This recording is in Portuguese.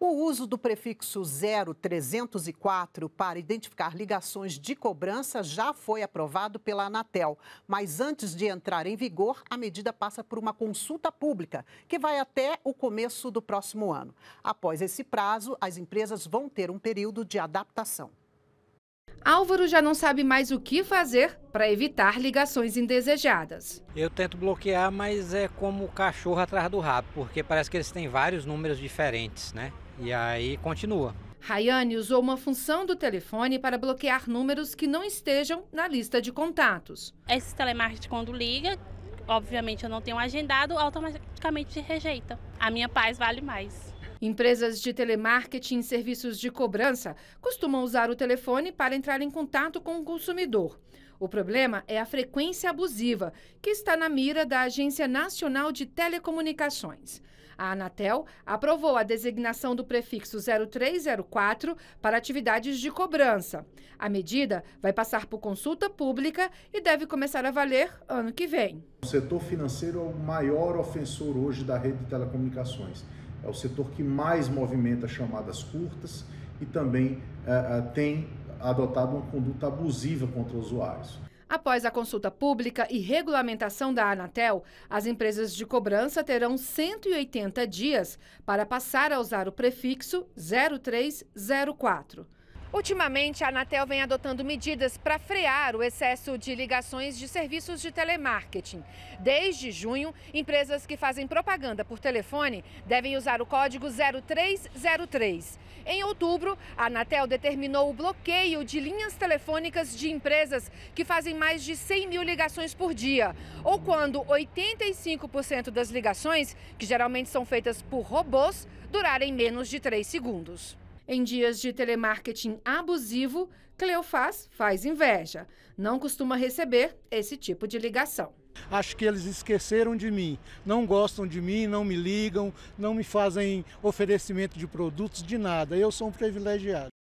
O uso do prefixo 0304 para identificar ligações de cobrança já foi aprovado pela Anatel, mas antes de entrar em vigor, a medida passa por uma consulta pública, que vai até o começo do próximo ano. Após esse prazo, as empresas vão ter um período de adaptação. Álvaro já não sabe mais o que fazer para evitar ligações indesejadas. Eu tento bloquear, mas é como o cachorro atrás do rabo, porque parece que eles têm vários números diferentes, né? E aí continua. Rayane usou uma função do telefone para bloquear números que não estejam na lista de contatos. Esse telemarketing, quando liga, obviamente eu não tenho agendado, automaticamente rejeita. A minha paz vale mais. Empresas de telemarketing e serviços de cobrança costumam usar o telefone para entrar em contato com o consumidor. O problema é a frequência abusiva, que está na mira da Agência Nacional de Telecomunicações. A Anatel aprovou a designação do prefixo 0304 para atividades de cobrança. A medida vai passar por consulta pública e deve começar a valer ano que vem. O setor financeiro é o maior ofensor hoje da rede de telecomunicações é o setor que mais movimenta chamadas curtas e também é, é, tem adotado uma conduta abusiva contra usuários. Após a consulta pública e regulamentação da Anatel, as empresas de cobrança terão 180 dias para passar a usar o prefixo 0304. Ultimamente, a Anatel vem adotando medidas para frear o excesso de ligações de serviços de telemarketing. Desde junho, empresas que fazem propaganda por telefone devem usar o código 0303. Em outubro, a Anatel determinou o bloqueio de linhas telefônicas de empresas que fazem mais de 100 mil ligações por dia, ou quando 85% das ligações, que geralmente são feitas por robôs, durarem menos de 3 segundos. Em dias de telemarketing abusivo, Cleofaz faz inveja. Não costuma receber esse tipo de ligação. Acho que eles esqueceram de mim, não gostam de mim, não me ligam, não me fazem oferecimento de produtos, de nada. Eu sou um privilegiado.